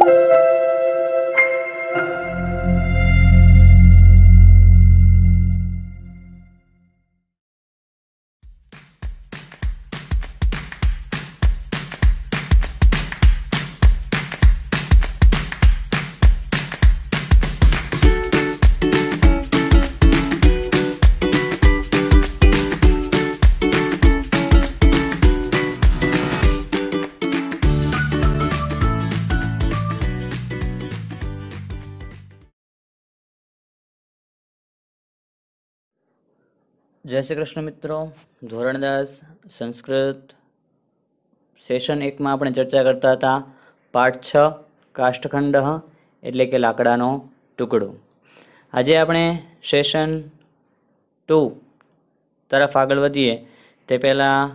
Música જય શ્રી કૃષ્ણ મિત્રો ધોરણદાસ સંસ્કૃત સેશન એકમાં આપણે ચર્ચા કરતા હતા પાઠ છ કાષ્ઠખંડ એટલે કે લાકડાનો ટુકડો આજે આપણે સેશન ટુ તરફ આગળ વધીએ તે પહેલાં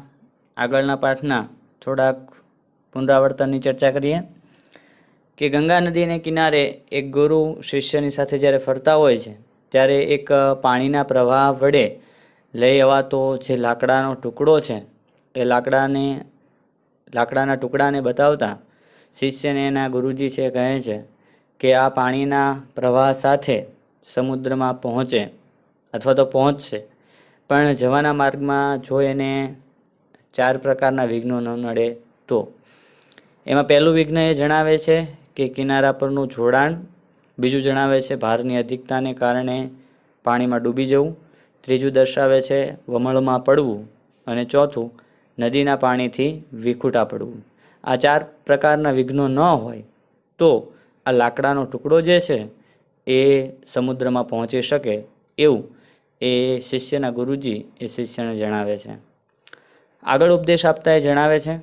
આગળના પાઠના થોડાક પુનરાવર્તનની ચર્ચા કરીએ કે ગંગા નદીને કિનારે એક ગુરુ શિષ્યની સાથે જ્યારે ફરતા હોય છે ત્યારે એક પાણીના પ્રવાહ વડે લઈ અવાતો જે લાકડાનો ટુકડો છે એ લાકડાને લાકડાના ટુકડાને બતાવતા શિષ્યને એના ગુરુજી છે કહે છે કે આ પાણીના પ્રવાહ સાથે સમુદ્રમાં પહોંચે અથવા તો પહોંચશે પણ જવાના માર્ગમાં જો એને ચાર પ્રકારના વિઘ્નો ન નડે તો એમાં પહેલું વિઘ્ન એ જણાવે છે કે કિનારા પરનું જોડાણ બીજું જણાવે છે ભારની અધિકતાને કારણે પાણીમાં ડૂબી જવું ત્રીજું દર્શાવે છે વમળમાં પડવું અને ચોથું નદીના પાણીથી વિખૂટા પડવું આ ચાર પ્રકારના વિઘ્નો ન હોય તો આ લાકડાનો ટુકડો જે છે એ સમુદ્રમાં પહોંચી શકે એવું એ શિષ્યના ગુરુજી એ શિષ્યને જણાવે છે આગળ ઉપદેશ આપતા એ જણાવે છે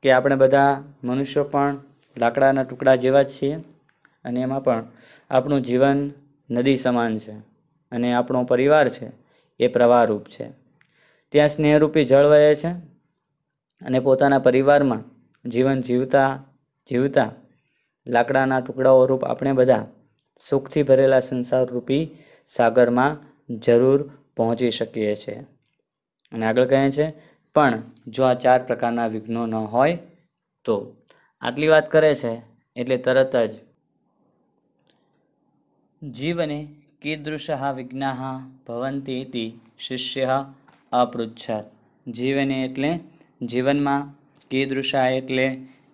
કે આપણે બધા મનુષ્યો પણ લાકડાના ટુકડા જેવા જ છીએ અને એમાં પણ આપણું જીવન નદી સમાન છે અને આપણો પરિવાર છે એ પ્રવાહરૂપ છે ત્યાં સ્નેહરૂપી જળ વહે છે અને પોતાના પરિવારમાં જીવન જીવતા જીવતા લાકડાના ટુકડાઓ રૂપ આપણે બધા સુખથી ભરેલા સંસારરૂપી સાગરમાં જરૂર પહોંચી શકીએ છીએ અને આગળ કહે છે પણ જો આ ચાર પ્રકારના વિઘ્નો ન હોય તો આટલી વાત કરે છે એટલે તરત જ જીવને कीदृशः વિજ્ઞાહ ભવંતી શિષ્ય અપૃચ્છત જીવને એટલે જીવનમાં કીદૃશા એટલે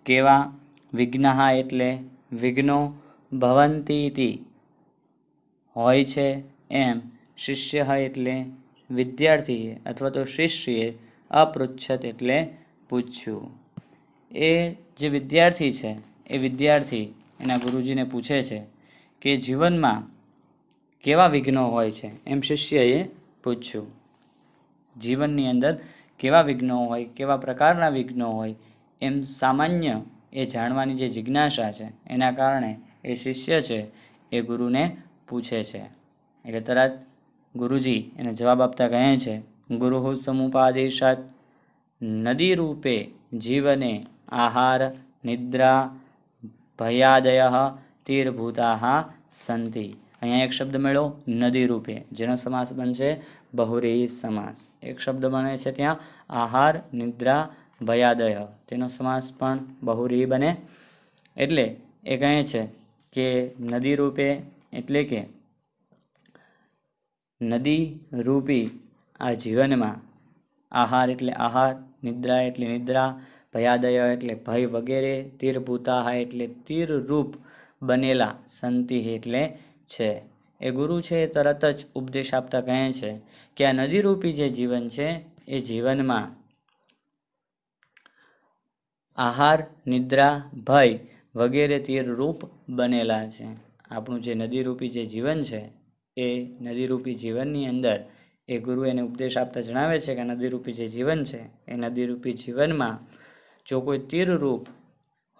કેવા વિઘ્નહ એટલે વિઘ્નો ભવંતી હોય છે એમ શિષ્ય એટલે વિદ્યાર્થીએ અથવા તો શિષ્યએ અપૃચ્છત એટલે પૂછ્યું એ જે વિદ્યાર્થી છે એ વિદ્યાર્થી એના ગુરુજીને પૂછે છે કે જીવનમાં કેવા વિઘ્નો હોય છે એમ શિષ્યએ પૂછ્યું જીવનની અંદર કેવા વિઘ્નો હોય કેવા પ્રકારના વિઘ્નો હોય એમ સામાન્ય એ જાણવાની જે જિજ્ઞાસા છે એના કારણે એ શિષ્ય છે એ ગુરુને પૂછે છે એટલે તરત ગુરુજી એને જવાબ આપતા કહે છે ગુરુ સમુપાદેશાત નદી રૂપે જીવને આહાર નિદ્રા ભયાદય તીર્ભૂતા સંતિ અહીંયા એક શબ્દ મળ્યો નદી રૂપે જેનો સમાસ બનશે બહુરેહી સમાસ એક શબ્દ બને છે ત્યાં આહાર નિદ્રા ભયાદય તેનો સમાસ પણ બહુરેહી બને એટલે એ કહે છે કે નદી રૂપે એટલે કે નદી રૂપી આ જીવનમાં આહાર એટલે આહાર નિદ્રા એટલે નિદ્રા ભયાદય એટલે ભય વગેરે તીર ભૂતાહા એટલે તીર રૂપ બનેલા સંતિ એટલે છે એ ગુરુ છે એ તરત જ ઉપદેશ આપતા કહે છે કે આ નદીરૂપી જે જીવન છે એ જીવનમાં આહાર નિદ્રા ભય વગેરે તીર રૂપ બનેલા છે આપણું જે નદીરૂપી જે જીવન છે એ નદીરૂપી જીવનની અંદર એ ગુરુ એને ઉપદેશ આપતા જણાવે છે કે નદીરૂપી જે જીવન છે એ નદીરૂપી જીવનમાં જો કોઈ તીરરૂપ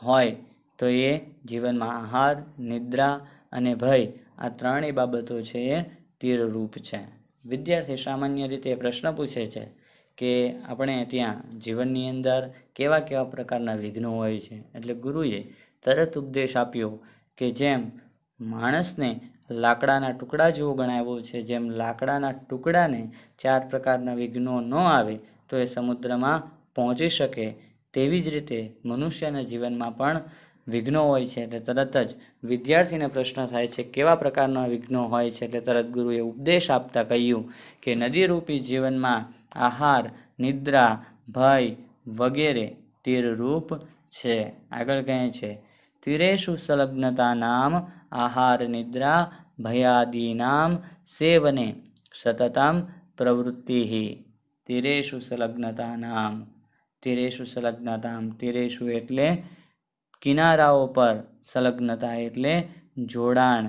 હોય તો એ જીવનમાં આહાર નિદ્રા અને ભય આ ત્રણેય બાબતો છે એ તીરરૂપ છે વિદ્યાર્થી સામાન્ય રીતે પ્રશ્ન પૂછે છે કે આપણે ત્યાં જીવનની અંદર કેવા કેવા પ્રકારના વિઘ્નો હોય છે એટલે ગુરુએ તરત ઉપદેશ આપ્યો કે જેમ માણસને લાકડાના ટુકડા જેવો ગણાવ્યો છે જેમ લાકડાના ટુકડાને ચાર પ્રકારના વિઘ્નો ન આવે તો એ સમુદ્રમાં પહોંચી શકે તેવી જ રીતે મનુષ્યના જીવનમાં પણ વિઘ્નો હોય છે એટલે તરત જ વિદ્યાર્થીને પ્રશ્ન થાય છે કેવા પ્રકારના વિઘ્નો હોય છે એટલે તરત ગુરુએ ઉપદેશ આપતા કહ્યું કે નદીરૂપી જીવનમાં આહાર નિદ્રા ભય વગેરે તીરરૂપ છે આગળ કહે છે તીરેશુ સંલગ્નતા નામ આહાર નિદ્રા ભયાદીનામ સેવને સતતમ પ્રવૃત્તિ તીરેશુ સંલગ્નતા નામ તીરેશુ સંલગ્નતામ તીરેશુ એટલે કિનારાઓ પર સંલગ્નતા એટલે જોડાણ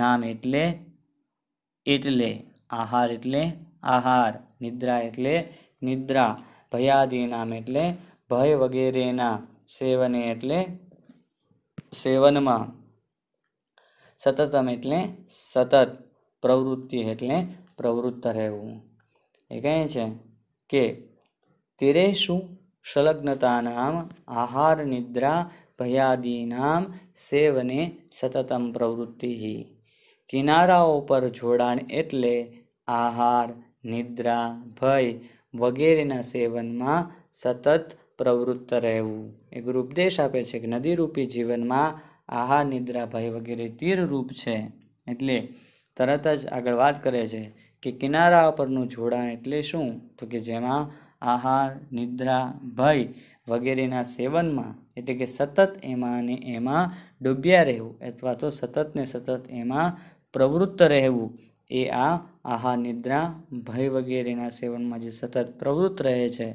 નામ એટલે એટલે આહાર એટલે આહાર નિદ્રા એટલે નિદ્રા ભયાદી નામ એટલે ભય વગેરેના સેવને એટલે સેવનમાં સતતમ એટલે સતત પ્રવૃત્તિ એટલે પ્રવૃત્ત રહેવું એ કહે છે કે તેરેશું સંલગ્નતા નામ આહાર નિદ્રા ભયાદીનામ સેવને સતતમ પ્રવૃત્તિ કિનારાઓ પર જોડાણ એટલે આહાર નિદ્રા ભય વગેરેના સેવનમાં સતત પ્રવૃત્ત રહેવું એક ઉપદેશ આપે છે કે નદીરૂપી જીવનમાં આહાર નિદ્રા ભય વગેરે તીરરૂપ છે એટલે તરત જ આગળ વાત કરે છે કે કિનારા પરનું જોડાણ એટલે શું તો કે જેમાં આહાર નિદ્રા ભય વગેરેના સેવનમાં એટલે કે સતત એમાં ને એમાં ડૂબ્યા રહેવું અથવા તો સતત ને સતત એમાં પ્રવૃત્ત રહેવું એ આ આહાર નિદ્રા ભય વગેરેના સેવનમાં જે સતત પ્રવૃત્ત રહે છે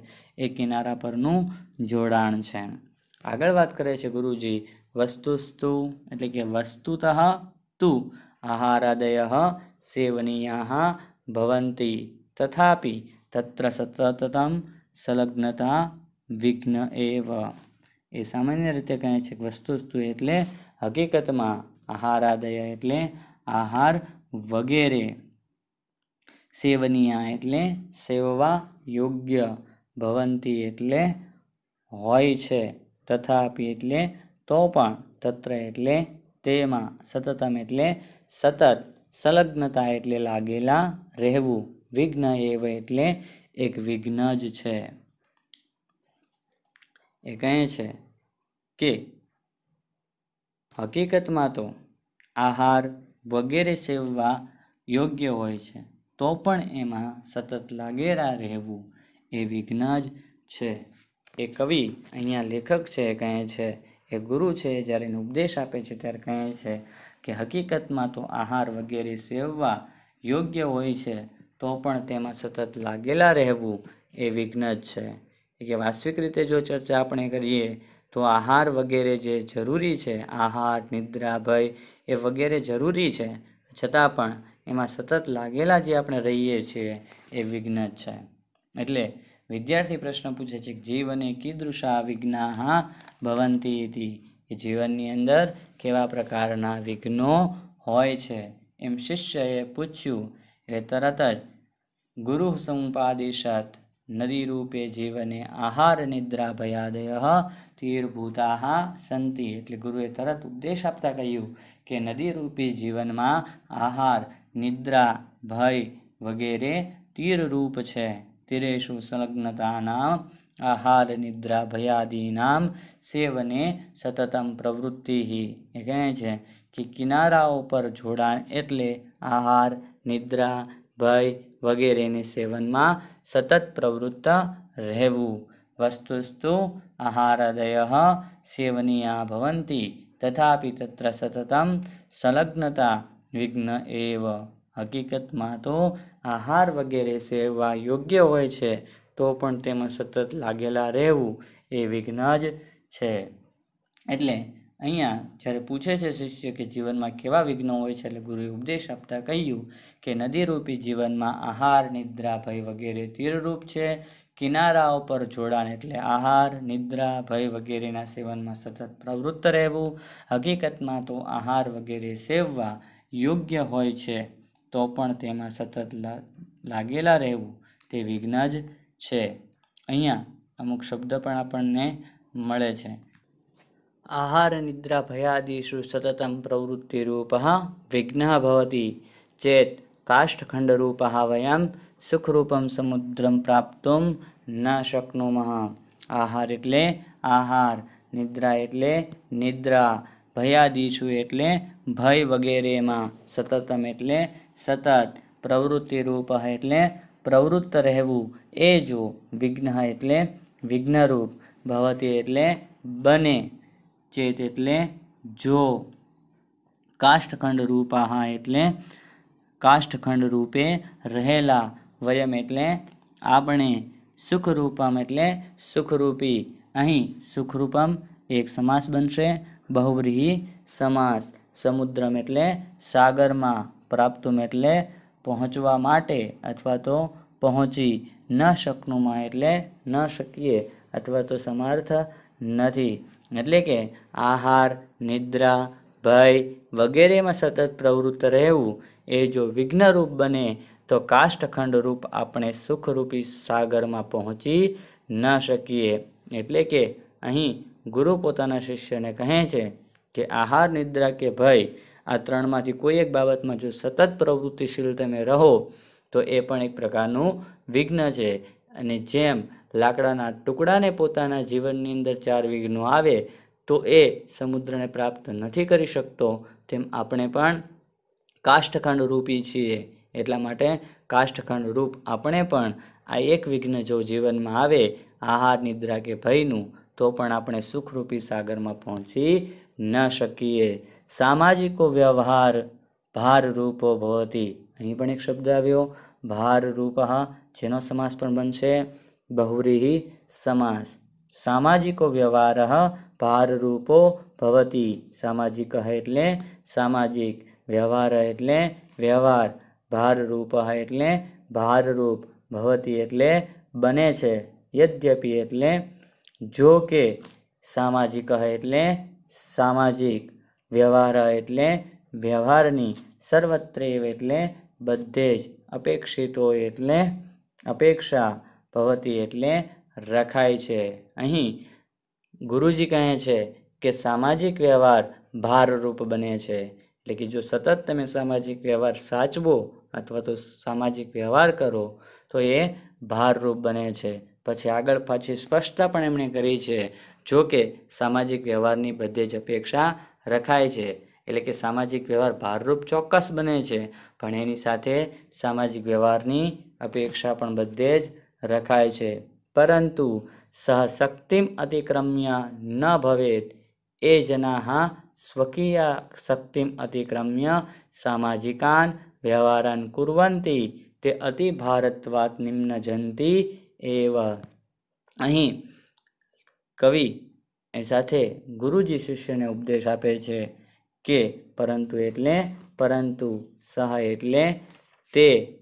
એ કિનારા પરનું જોડાણ છે આગળ વાત કરે છે ગુરુજી વસ્તુસ્તુ એટલે કે વસ્તુતઃ તુ આહારાદય સેવનીયા ભવંતી તથાપી તત્ર સતતમ સંલગ્નતા વિઘ્ન એવ એ સામાન્ય રીતે કહે છે કે વસ્તુસ્તુ એટલે હકીકતમાં આહારાદય એટલે આહાર વગેરે સેવનીયા એટલે સેવવા યોગ્ય ભવંતી એટલે હોય છે તથાપી એટલે તો પણ તત્ર એટલે તેમાં સતતમ એટલે સતત સંલગ્નતા એટલે લાગેલા રહેવું વિઘ્ન એવ એટલે એક વિઘ્ન જ છે એ કહે છે કે હકીકતમાં તો આહાર વગેરે સેવવા યોગ્ય હોય છે તો પણ એમાં સતત લાગેલા રહેવું એ વિઘ્ન જ છે એ કવિ અહીંયા લેખક છે કહે છે એ ગુરુ છે જ્યારે એને ઉપદેશ આપે છે ત્યારે કહે છે કે હકીકતમાં તો આહાર વગેરે સેવવા યોગ્ય હોય છે તો પણ તેમાં સતત લાગેલા રહેવું એ વિઘ્ન જ છે કે વાસ્તવિક રીતે જો ચર્ચા આપણે કરીએ તો આહાર વગેરે જે જરૂરી છે આહાર નિદ્રા ભય એ વગેરે જરૂરી છે છતાં પણ એમાં સતત લાગેલા જે આપણે રહીએ છીએ એ વિઘ્ન જ છે એટલે વિદ્યાર્થી પ્રશ્ન પૂછે છે કે જીવને કીદૃશા વિઘ્ના ભવંતી એ જીવનની અંદર કેવા પ્રકારના વિઘ્નો હોય છે એમ શિષ્યએ પૂછ્યું એટલે તરત જ ગુરુ સંપાદિશત નદી રૂપે જીવને આહાર નિદ્રા ભયાદય તીર્ભૂતાહ સંતિ એટલે ગુરુએ તરત ઉપદેશ આપતા કહ્યું કે નદી રૂપી જીવનમાં આહાર નિદ્રા ભય વગેરે તીર રૂપ છે તીરેશુ સંલગ્નતાનામ આહાર નિદ્રા ભયાદીનામ સેવને સતતમ પ્રવૃત્તિ એ કહે છે કે કિનારાઓ પર જોડાણ એટલે આહાર નિદ્રા ભય વગેરેને સેવનમાં સતત પ્રવૃત્ત રહેવું વસ્તુસ્તુ આહારદય સેવનીયા ભવંતી તથાપી તત્ર સતતમ સંલગ્નતા વિઘ્ન એવ હકીકતમાં તો આહાર વગેરે સેવવા યોગ્ય હોય છે તો પણ તેમાં સતત લાગેલા રહેવું એ વિઘ્ન જ છે એટલે અહીંયા જ્યારે પૂછે છે શિષ્ય કે જીવનમાં કેવા વિઘ્નો હોય છે એટલે ગુરુએ ઉપદેશ આપતા કહ્યું કે નદીરૂપી જીવનમાં આહાર નિદ્રા ભય વગેરે તીરરૂપ છે કિનારાઓ પર જોડાણ એટલે આહાર નિદ્રા ભય વગેરેના સેવનમાં સતત પ્રવૃત્ત રહેવું હકીકતમાં તો આહાર વગેરે સેવવા યોગ્ય હોય છે તો પણ તેમાં સતત લાગેલા રહેવું તે વિઘ્ન જ છે અહીંયા અમુક શબ્દ પણ આપણને મળે છે आहारनिद्रा भयादिषु सततं प्रवृत्तिरूपः विघ्नः भवति चेत् काष्ठखण्डरूपः वयं સુખરૂપમ સમુદ્રમ પ્રાપ્તુમ ન શક્નુમઃ આહાર એટલે આહાર નિદ્રા એટલે નિદ્રા ભયાદીશું એટલે ભય વગેરેમાં સતતમ એટલે સતત પ્રવૃત્તિ રૂપ એટલે પ્રવૃત્ત રહેવું એ જો વિઘ્ન એટલે વિઘ્નરૂપ ભવતી એટલે બને ચેત એટલે જો કાષ્ઠખંડ રૂપાહા એટલે કાષ્ઠખંડ રૂપે રહેલા વયમ એટલે આપણે સુખરૂપમ એટલે સુખરૂપી અહીં સુખરૂપમ એક સમાસ બનશે બહુવ્રીહી સમાસ સમુદ્રમ એટલે સાગરમાં પ્રાપ્તુમ એટલે પહોંચવા માટે અથવા તો પહોંચી ન શકનુંમાં એટલે ન શકીએ અથવા તો સમર્થ નથી એટલે કે આહાર નિદ્રા ભય વગેરેમાં સતત પ્રવૃત્ત રહેવું એ જો વિઘ્નરૂપ બને તો કાષ્ટખંડ રૂપ આપણે સુખરૂપી સાગરમાં પહોંચી ન શકીએ એટલે કે અહીં ગુરુ પોતાના શિષ્યને કહે છે કે આહાર નિદ્રા કે ભય આ ત્રણમાંથી કોઈ એક બાબતમાં જો સતત પ્રવૃત્તિશીલ તમે રહો તો એ પણ એક પ્રકારનું વિઘ્ન છે અને જેમ લાકડાના ટુકડાને પોતાના જીવનની અંદર ચાર વિઘ્નો આવે તો એ સમુદ્રને પ્રાપ્ત નથી કરી શકતો તેમ આપણે પણ કાષ્ઠખંડ રૂપી છીએ એટલા માટે કાષ્ઠખંડ રૂપ આપણે પણ આ એક વિઘ્ન જો જીવનમાં આવે આહાર નિદ્રા કે ભયનું તો પણ આપણે સુખરૂપી સાગરમાં પહોંચી ન શકીએ સામાજિકો વ્યવહાર ભારરૂપો ભવતી અહીં પણ એક શબ્દ આવ્યો ભારરૂપ જેનો સમાસ પણ બનશે बहुरी समास सामाजिको व्यवहारः भाररूपो भवति सामाजिकः એટલે સામાજિક વ્યવહાર એટલે વ્યવહાર ભારરૂપઃ એટલે ભારરૂપ भवति એટલે બને છે યદ્યપી એટલે જો કે સામાજિકઃ એટલે સામાજિક વ્યવહારઃ એટલે વ્યવહારની સર્વત્રયવ એટલે બધે જ અપેક્ષિતો એટલે અપેક્ષા ભવતી એટલે રખાય છે અહીં ગુરુજી કહે છે કે સામાજિક વ્યવહાર ભારરૂપ બને છે એટલે કે જો સતત તમે સામાજિક વ્યવહાર સાચવો અથવા તો સામાજિક વ્યવહાર કરો તો એ ભારરૂપ બને છે પછી આગળ પાછી સ્પષ્ટતા પણ એમણે કરી છે જો કે સામાજિક વ્યવહારની બધે જ અપેક્ષા રખાય છે એટલે કે સામાજિક વ્યવહાર ભારરૂપ ચોક્કસ બને છે પણ એની સાથે સામાજિક વ્યવહારની અપેક્ષા પણ બધે જ રખાય છે પરંતુ સહશક્તિમ અતિક્રમ્ય ન ભવેત એ જનાહ સ્વકીય શક્તિમ અતિક્રમ્ય સામાજિકાન વ્યવહારાન કુર્વંતી તે અતિ ભારતવાત નિમ્ન જંતી એવ અહીં કવિ એ સાથે ગુરુજી શિષ્યને ઉપદેશ આપે છે કે પરંતુ એટલે પરંતુ સહ એટલે તે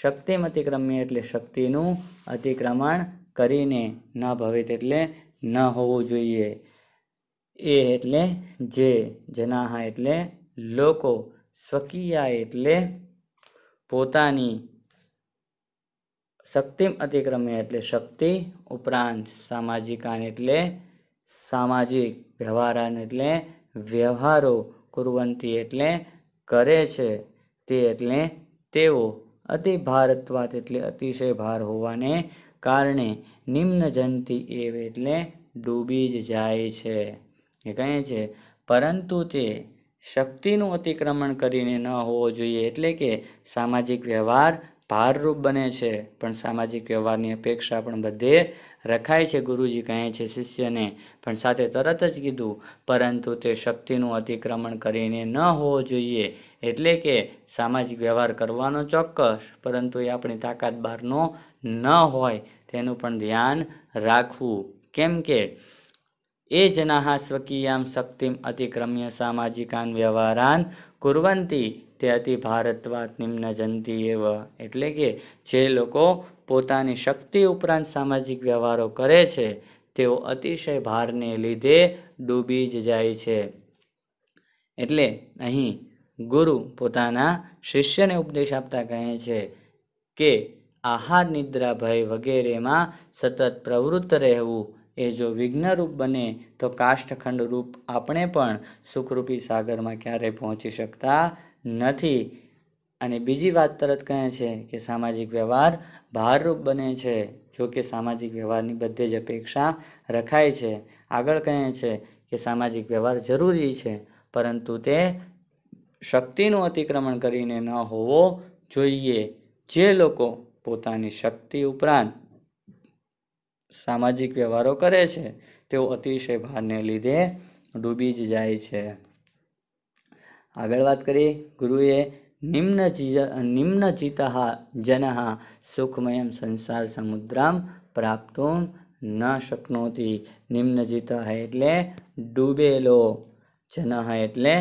શક્તિમ અતિક્રમ્ય એટલે શક્તિનું અતિક્રમણ કરીને ન ભવિત એટલે ન હોવું જોઈએ એ એટલે જે જનાહ એટલે લોકો સ્વકીયા એટલે પોતાની શક્તિમ અતિક્રમ્ય એટલે શક્તિ ઉપરાંત સામાજિકાન એટલે સામાજિક વ્યવહારાન એટલે વ્યવહારો કુરવંતી એટલે કરે છે તે એટલે તેઓ અતિ ભારત્વાત એટલે અતિશય ભાર હોવાને કારણે નિમ્ન જંતિ એવ એટલે ડૂબી જ જાય છે એ કહે છે પરંતુ તે શક્તિનું અતિક્રમણ કરીને ન હોવો જોઈએ એટલે કે સામાજિક વ્યવહાર ભારરૂપ બને છે પણ સામાજિક વ્યવહારની અપેક્ષા પણ બધે રખાય છે ગુરુજી કહે છે શિષ્યને પણ સાથે તરત જ કીધું પરંતુ તે શક્તિનું અતિક્રમણ કરીને ન હોવો જોઈએ એટલે કે સામાજિક વ્યવહાર કરવાનો ચોક્કસ પરંતુ એ આપણી તાકાત બહારનો ન હોય તેનું પણ ધ્યાન રાખવું કેમ કે એ જનાહ સ્વકીયામ શક્તિમ અતિક્રમ્ય સામાજિકાન વ્યવહારાન કુર્વંતી તે અતિ ભારતવાત નિમ્ન જંતી એવ એટલે કે જે લોકો પોતાની શક્તિ ઉપરાંત સામાજિક વ્યવહારો કરે છે તેઓ અતિશય ભારને લીધે ડૂબી જ જાય છે એટલે અહીં ગુરુ પોતાના શિષ્યને ઉપદેશ આપતા કહે છે કે આહાર નિદ્રા ભય વગેરેમાં સતત પ્રવૃત્ત રહેવું એ જો વિઘ્નરૂપ બને તો કાષ્ઠખંડ રૂપ આપણે પણ સુખરૂપી સાગરમાં ક્યારેય પહોંચી શકતા નથી અને બીજી વાત તરત કહે છે કે સામાજિક વ્યવહાર ભારરૂપ બને છે જો કે સામાજિક વ્યવહારની બધે જ અપેક્ષા રખાય છે આગળ કહે છે કે સામાજિક વ્યવહાર જરૂરી છે પરંતુ તે શક્તિનું અતિક્રમણ કરીને ન હોવો જોઈએ જે લોકો પોતાની શક્તિ ઉપરાંત સામાજિક વ્યવહારો કરે છે તેઓ અતિશય ભારને લીધે ડૂબી જ જાય છે આગળ વાત કરીએ ગુરુએ નિમ્ન ચીજ નિમ્ન ચિતઃ જનઃ સુખમયમ સંસાર સમુદ્રમ પ્રાપ્તો ન શક્નોતી નિમ્ન ચિત્ત એટલે ડૂબેલો જનહ એટલે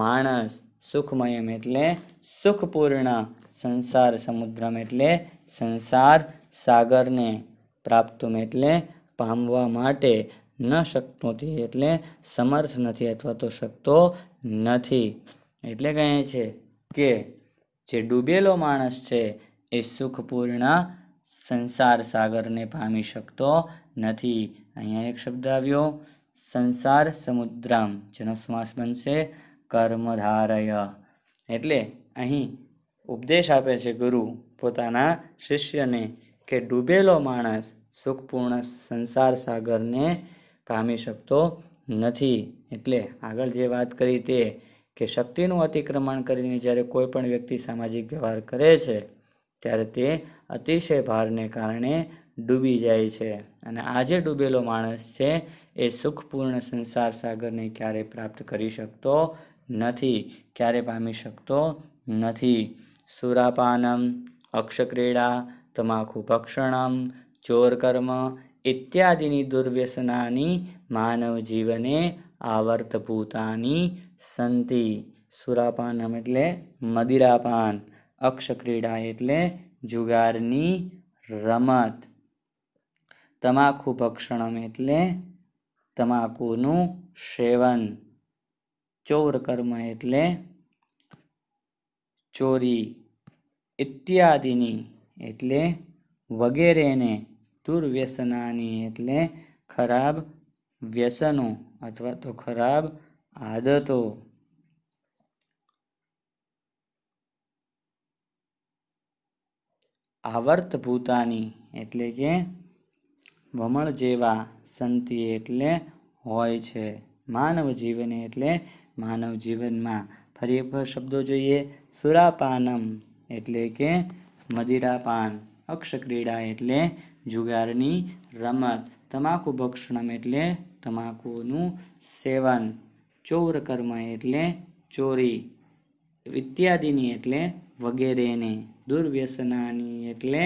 માણસ સુખમયમ એટલે સુખપૂર્ણ સંસાર સમુદ્રમ એટલે સંસાર સાગરને પ્રાપ્તુમ એટલે પામવા માટે ન શકતોથી એટલે સમર્થ નથી અથવા તો શકતો નથી એટલે કહે છે કે જે ડૂબેલો માણસ છે એ સુખપૂર્ણ સંસાર સાગરને પામી શકતો નથી અહીંયા એક શબ્દ આવ્યો સંસાર સમુદ્રામ જેનો શ્વાસ બનશે કર્મધારય એટલે અહીં ઉપદેશ આપે છે ગુરુ પોતાના શિષ્યને કે ડૂબેલો માણસ સુખપૂર્ણ સંસાર સાગરને પામી શકતો નથી એટલે આગળ જે વાત કરી તે કે શક્તિનું અતિક્રમણ કરીને જ્યારે કોઈ પણ વ્યક્તિ સામાજિક વ્યવહાર કરે છે ત્યારે તે અતિશય ભારને કારણે ડૂબી જાય છે અને આજે ડૂબેલો માણસ છે એ સુખપૂર્ણ સંસાર સાગરને ક્યારે પ્રાપ્ત કરી શકતો નથી ક્યારે પામી શકતો નથી સુરાપાનમ અક્ષક્રીડા તમાખુ ભક્ષણમ ચોર કર્મ ઇત્યાદિની દુર્વ્યસનાની માનવ જીવને આવર્તભૂતાની સંતિ સુરાપાનમ એટલે મદિરાપાન અક્ષક્રીડા એટલે જુગારની રમત તમાકુ ભક્ષણમ એટલે તમાકુનું સેવન ચોર કર્મ એટલે ચોરી ઇત્યાદિની એટલે વગેરેને દુર્વ્યસનાની એટલે ખરાબ વ્યસનો અથવા તો ખરાબ આદતો આવર્ત ભૂતાની એટલે કે વમળ જેવા સંતિ એટલે હોય છે માનવ જીવન એટલે માનવ જીવનમાં ફરી એક શબ્દો જોઈએ સુરાપાનમ એટલે કે મદિરાપાન અક્ષક્રીડા એટલે જુગારની રમત તમાકુ ભક્ષણમ એટલે તમાકુનું સેવન ચોર કર્મ એટલે ચોરી ઇત્યાદિની એટલે વગેરેને દુર્વ્યસનાની એટલે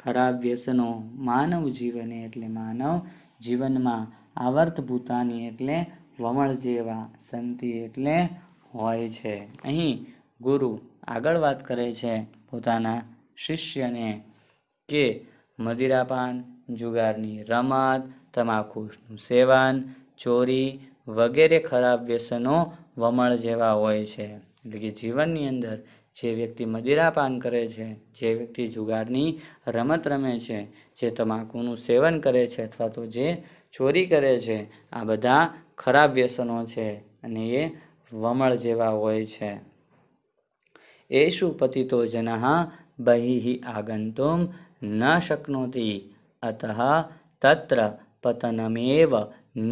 ખરાબ વ્યસનો માનવ જીવને એટલે માનવ જીવનમાં આવર્ત ભૂતાની એટલે વમળ જેવા સંતિ એટલે હોય છે અહીં ગુરુ આગળ વાત કરે છે પોતાના શિષ્યને કે મદિરાપાન જુગારની રમત તમાકુનું સેવન ચોરી વગેરે ખરાબ વ્યસનો વમળ જેવા હોય છે એટલે કે જીવનની અંદર જે વ્યક્તિ મદિરાપાન કરે છે જે વ્યક્તિ જુગારની રમત રમે છે જે તમાકુનું સેવન કરે છે અથવા તો જે ચોરી કરે છે આ બધા ખરાબ વ્યસનો છે અને એ વમળ જેવા હોય છે એ એષુ પતિતો જનઃ બહી આગંતુમ न शक्नोति अतः तत्र पतनमेव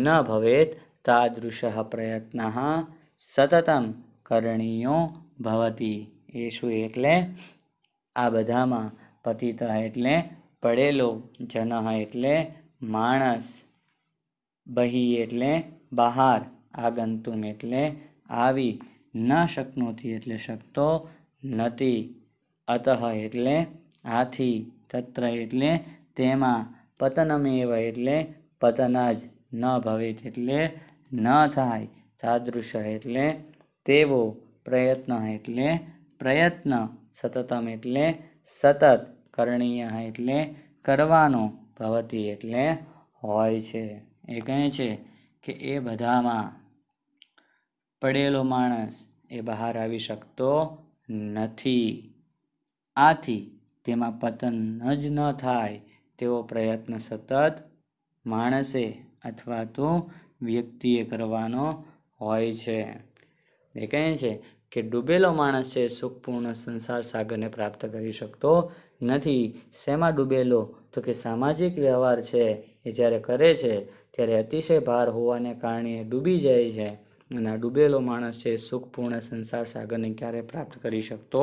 न भवेत् तादृशः प्रयत्नः સતતમ કરણીયો ભવતી એશુ એટલે આ બધામાં પતિત એટલે પડેલો જન એટલે માણસ બહી એટલે બહાર આગંતુન એટલે આવી ન શકનોથી એટલે શકતો નથી અતઃ એટલે આથી તત્ર એટલે તેમાં પતનમેવ એટલે પતન જ ન ભવેત એટલે ન થાય તાદૃશ એટલે તેવો પ્રયત્ન એટલે પ્રયત્ન સતતમ એટલે સતત કરણીય એટલે કરવાનો ભવતી એટલે હોય છે એ કહે છે કે એ બધામાં પડેલો માણસ એ બહાર આવી શકતો નથી આથી તેમાં પતન જ ન થાય તેવો પ્રયત્ન સતત માણસે અથવા તો વ્યક્તિએ કરવાનો હોય છે એ કહે છે કે ડૂબેલો માણસ છે સુખપૂર્ણ સંસાર સાગરને પ્રાપ્ત કરી શકતો નથી શેમાં ડૂબેલો તો કે સામાજિક વ્યવહાર છે એ જ્યારે કરે છે ત્યારે અતિશય ભાર હોવાને કારણે ડૂબી જાય છે અને આ ડૂબેલો માણસ છે સુખપૂર્ણ સંસાર સાગરને ક્યારેય પ્રાપ્ત કરી શકતો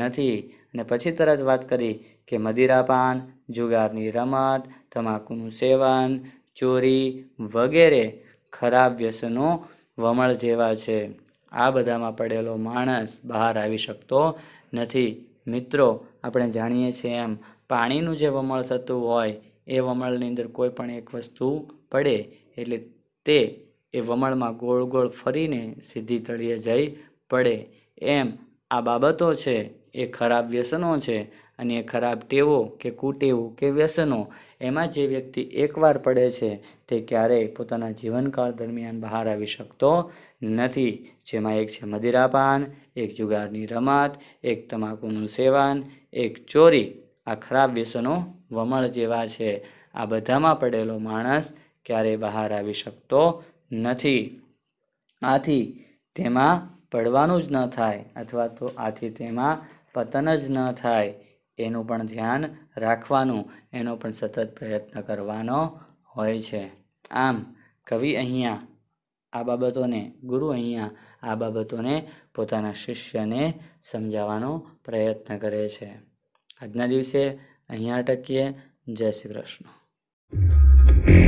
નથી ને પછી તરત વાત કરી કે મદિરાપાન જુગારની રમત તમાકુનું સેવન ચોરી વગેરે ખરાબ વ્યસનો વમળ જેવા છે આ બધામાં પડેલો માણસ બહાર આવી શકતો નથી મિત્રો આપણે જાણીએ છીએ એમ પાણીનું જે વમળ થતું હોય એ વમળની અંદર કોઈ પણ એક વસ્તુ પડે એટલે તે એ વમળમાં ગોળ ગોળ ફરીને સીધી તળિયે જઈ પડે એમ આ બાબતો છે એ ખરાબ વ્યસનો છે અને એ ખરાબ ટેવો કે કુટેવો કે વ્યસનો એમાં જે વ્યક્તિ એકવાર પડે છે તે ક્યારેય પોતાના જીવનકાળ દરમિયાન બહાર આવી શકતો નથી જેમાં એક છે મદિરાપાન એક જુગારની રમત એક તમાકુનું સેવન એક ચોરી આ ખરાબ વ્યસનો વમળ જેવા છે આ બધામાં પડેલો માણસ ક્યારેય બહાર આવી શકતો નથી આથી તેમાં પડવાનું જ ન થાય અથવા તો આથી તેમાં પતન જ ન થાય એનું પણ ધ્યાન રાખવાનું એનો પણ સતત પ્રયત્ન કરવાનો હોય છે આમ કવિ અહીંયા આ બાબતોને ગુરુ અહીંયા આ બાબતોને પોતાના શિષ્યને સમજાવવાનો પ્રયત્ન કરે છે આજના દિવસે અહીંયા અટકીએ જય શ્રી કૃષ્ણ